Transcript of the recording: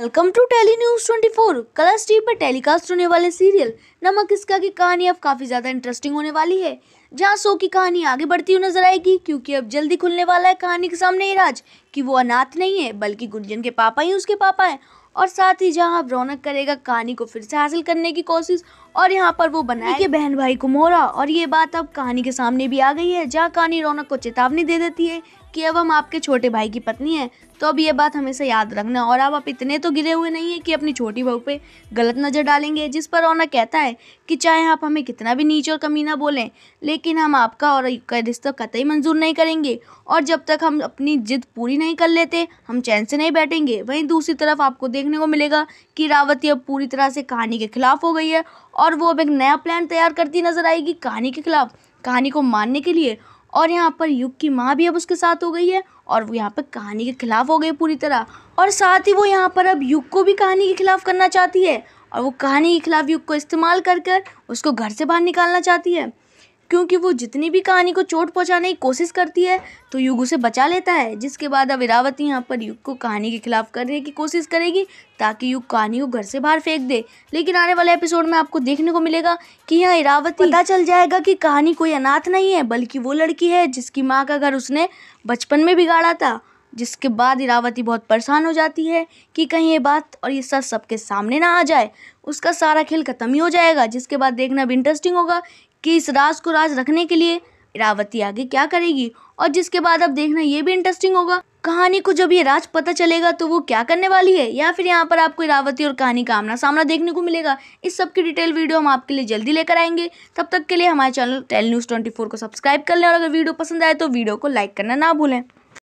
welcome to Telly News 24 Colors TV पर telecast होने वाले सीरियल नमक इसका की कहानी अब काफ़ी ज़्यादा इंटरेस्टिंग होने वाली है जहाँ सो की कहानी आगे बढ़ती हुई नजर आएगी क्योंकि अब जल्दी खुलने वाला है कहानी के सामने ये राज कि वो अनाथ नहीं है बल्कि गुंजन के पापा ही उसके पापा हैं और साथ ही जहाँ अब रौनक करेगा कहानी को फिर से हासिल करने की कोशिश और यहाँ पर वो बनाए के बहन भाई को मोरा और ये बात अब कहानी के सामने भी आ गई है जहाँ कहानी रौनक को चेतावनी दे देती है कि अब हम आपके छोटे भाई की पत्नी हैं तो अब ये बात हमेशा याद रखना और अब आप इतने तो गिरे हुए नहीं हैं कि अपनी छोटी बहू पे गलत नज़र डालेंगे जिस पर रौनक कहता है कि चाहे आप हमें कितना भी नीच और कमीना बोलें लेकिन लेकिन हम आपका और का रिश्ता कतई मंजूर नहीं करेंगे और जब तक हम अपनी जिद पूरी नहीं कर लेते हम चैन से नहीं बैठेंगे वहीं दूसरी तरफ आपको देखने को मिलेगा कि रावती अब पूरी तरह से कहानी के खिलाफ हो गई है और वो अब एक नया प्लान तैयार करती नजर आएगी कहानी के खिलाफ कहानी को मानने के लिए और यहाँ पर युग की माँ भी अब उसके साथ हो गई है और वो यहाँ पर कहानी के खिलाफ हो गई पूरी तरह और साथ ही वो यहाँ पर अब युग को भी कहानी के खिलाफ करना चाहती है और वो कहानी के खिलाफ युग को इस्तेमाल कर कर उसको घर से बाहर निकालना चाहती है क्योंकि वो जितनी भी कहानी को चोट पहुंचाने की कोशिश करती है तो युग उसे बचा लेता है जिसके बाद अब इरावती यहाँ पर युग को कहानी के खिलाफ करने की कोशिश करेगी ताकि युग कहानी को घर से बाहर फेंक दे लेकिन आने वाले एपिसोड में आपको देखने को मिलेगा कि यहाँ इरावती पता चल जाएगा कि कहानी कोई अनाथ नहीं है बल्कि वो लड़की है जिसकी माँ का घर उसने बचपन में बिगाड़ा था जिसके बाद इरावती बहुत परेशान हो जाती है कि कहीं ये बात और ये सच सबके सामने ना आ जाए उसका सारा खेल ख़त्म ही हो जाएगा जिसके बाद देखना भी इंटरेस्टिंग होगा कि इस राज को राज रखने के लिए इरावती आगे क्या करेगी और जिसके बाद अब देखना ये भी इंटरेस्टिंग होगा कहानी को जब ये राज पता चलेगा तो वो क्या करने वाली है या फिर यहाँ पर आपको इरावती और कहानी का आमना सामना देखने को मिलेगा इस सब की डिटेल वीडियो हम आपके लिए जल्दी लेकर आएंगे तब तक के लिए हमारे चैनल टेल न्यूज़ ट्वेंटी को सब्सक्राइब कर लें और अगर वीडियो पसंद आए तो वीडियो को लाइक करना ना भूलें